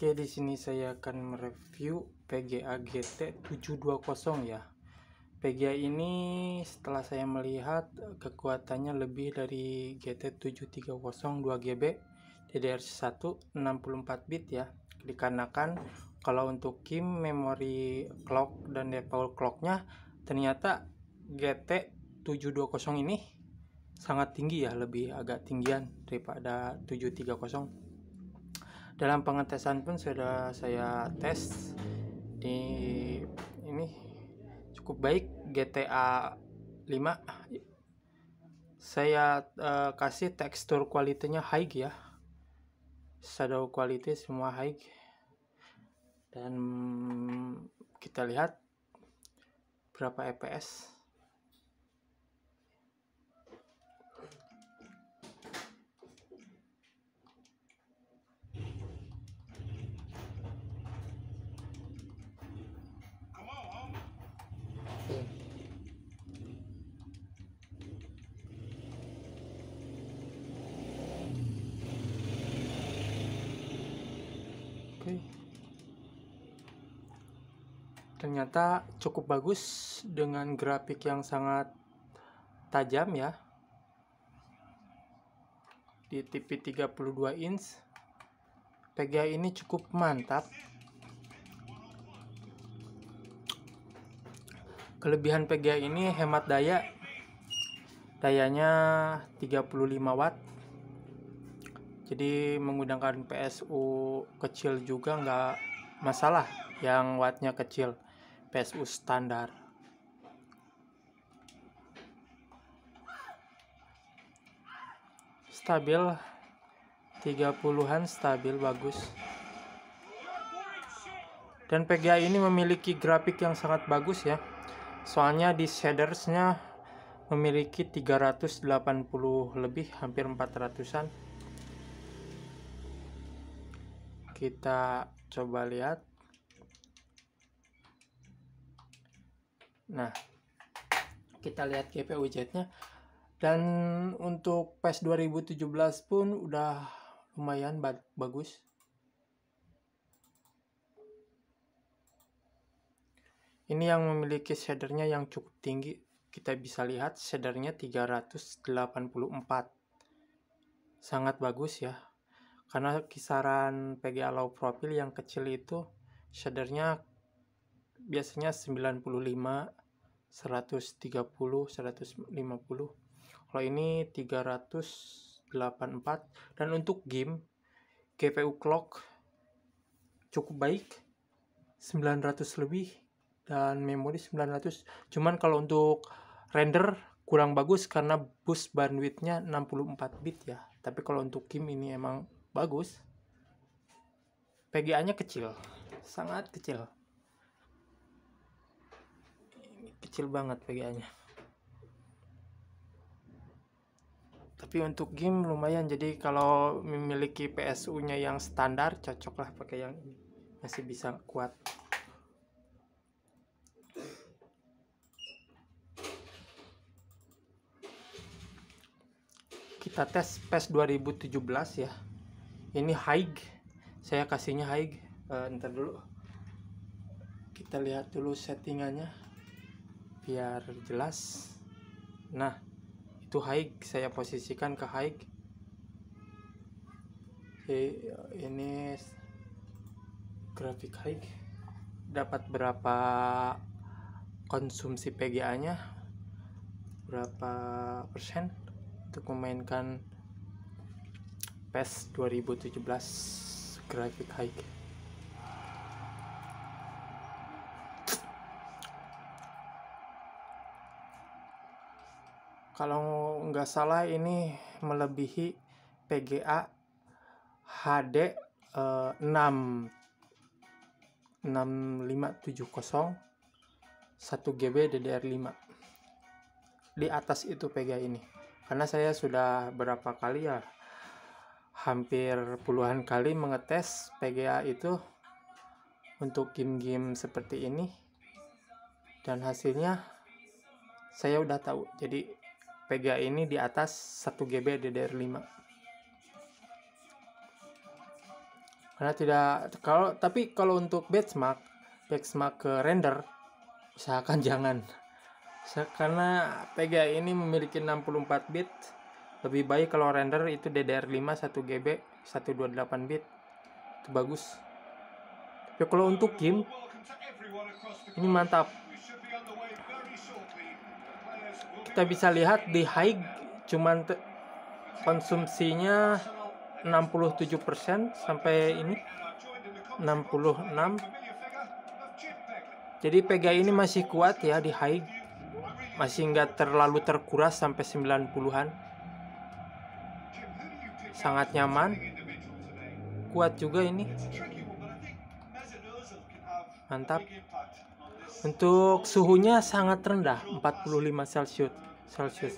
Oke, di sini saya akan mereview PGA GT 720 ya. PGA ini setelah saya melihat eh, kekuatannya lebih dari GT 730 2GB DDR1 64 bit ya. Dikarenakan kalau untuk KIM memori clock dan default clocknya ternyata GT 720 ini sangat tinggi ya, lebih agak tinggian daripada 730 dalam pengetesan pun sudah saya tes di ini cukup baik GTA 5 saya uh, kasih tekstur kualitinya high ya shadow quality semua high dan kita lihat berapa fps e okay. ternyata cukup bagus dengan grafik yang sangat tajam ya di TV 32 inch PGA ini cukup mantap kelebihan PGA ini hemat daya dayanya 35 watt jadi menggunakan PSU kecil juga nggak masalah yang wattnya kecil PSU standar stabil 30-an stabil bagus dan PGA ini memiliki grafik yang sangat bagus ya soalnya di shadersnya memiliki 380 lebih hampir 400an kita coba lihat nah kita lihat GPU jetnya dan untuk PES 2017 pun udah lumayan bagus ini yang memiliki shadernya yang cukup tinggi kita bisa lihat shadernya 384 sangat bagus ya karena kisaran PGA low profile yang kecil itu shadernya biasanya 95 130 150 kalau ini 384 dan untuk game GPU clock cukup baik 900 lebih dan memori 900 cuman kalau untuk render kurang bagus karena boost bandwidthnya 64 bit ya tapi kalau untuk game ini emang bagus PGA-nya kecil sangat kecil kecil banget PGA-nya tapi untuk game lumayan jadi kalau memiliki PSU-nya yang standar cocoklah pakai yang ini masih bisa kuat kita tes PES 2017 ya ini high saya kasihnya high eh, uh, ntar dulu kita lihat dulu settingannya biar jelas nah itu high saya posisikan ke high ini grafik high dapat berapa konsumsi PGA nya berapa persen untuk memainkan PES 2017 graphic hike kalau nggak salah ini melebihi PGA HD eh, 6 6570 1 GB DDR5 di atas itu PGA ini karena saya sudah berapa kali ya hampir puluhan kali mengetes PGA itu untuk game-game seperti ini dan hasilnya saya udah tahu jadi PGA ini di atas 1 GB DDR5 karena tidak kalau tapi kalau untuk benchmark benchmark ke render usahakan jangan karena PGA ini memiliki 64 bit lebih baik kalau render itu DDR5 1GB 128 bit itu bagus tapi kalau untuk game ini mantap kita bisa lihat di high cuman konsumsinya 67% sampai ini 66 jadi PGA ini masih kuat ya di high masih nggak terlalu terkuras sampai 90-an sangat nyaman kuat juga ini mantap untuk suhunya sangat rendah 45 celcius celcius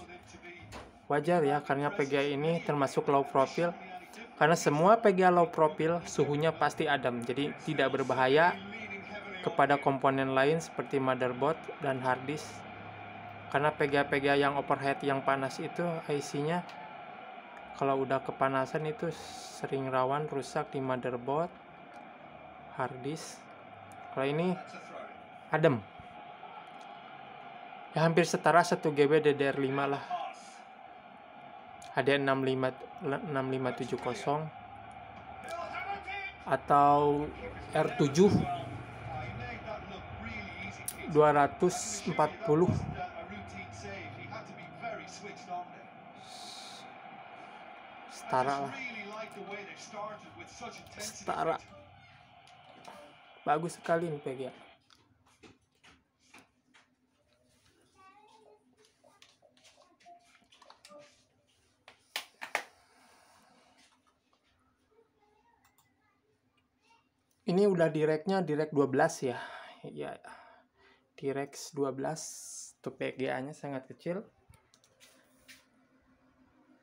wajar ya karena PGA ini termasuk low profile karena semua PGA low profile suhunya pasti adem jadi tidak berbahaya kepada komponen lain seperti motherboard dan harddisk karena PGA-PGA yang overhead yang panas itu IC-nya kalau udah kepanasan itu sering rawan rusak di motherboard hard kalau ini adem ya hampir setara 1 GB DDR5 lah ada 6570 atau R7 240 setara lah setara bagus sekali nih Pegia ya. ini udah direknya direk 12 ya ya direk 12 tuh PGA nya sangat kecil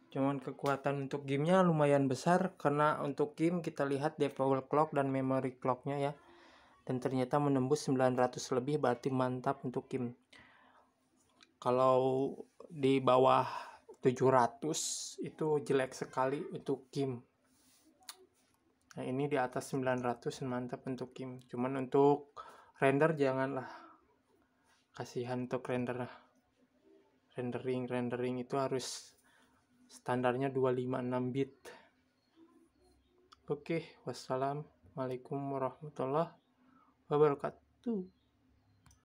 cuman kekuatan untuk gamenya lumayan besar karena untuk game kita lihat default clock dan memory clocknya ya dan ternyata menembus 900 lebih berarti mantap untuk game kalau di bawah 700 itu jelek sekali untuk game nah ini di atas 900 mantap untuk game cuman untuk render janganlah kasihan untuk render rendering rendering itu harus standarnya 256 bit oke wassalamualaikum warahmatullahi wabarakatuh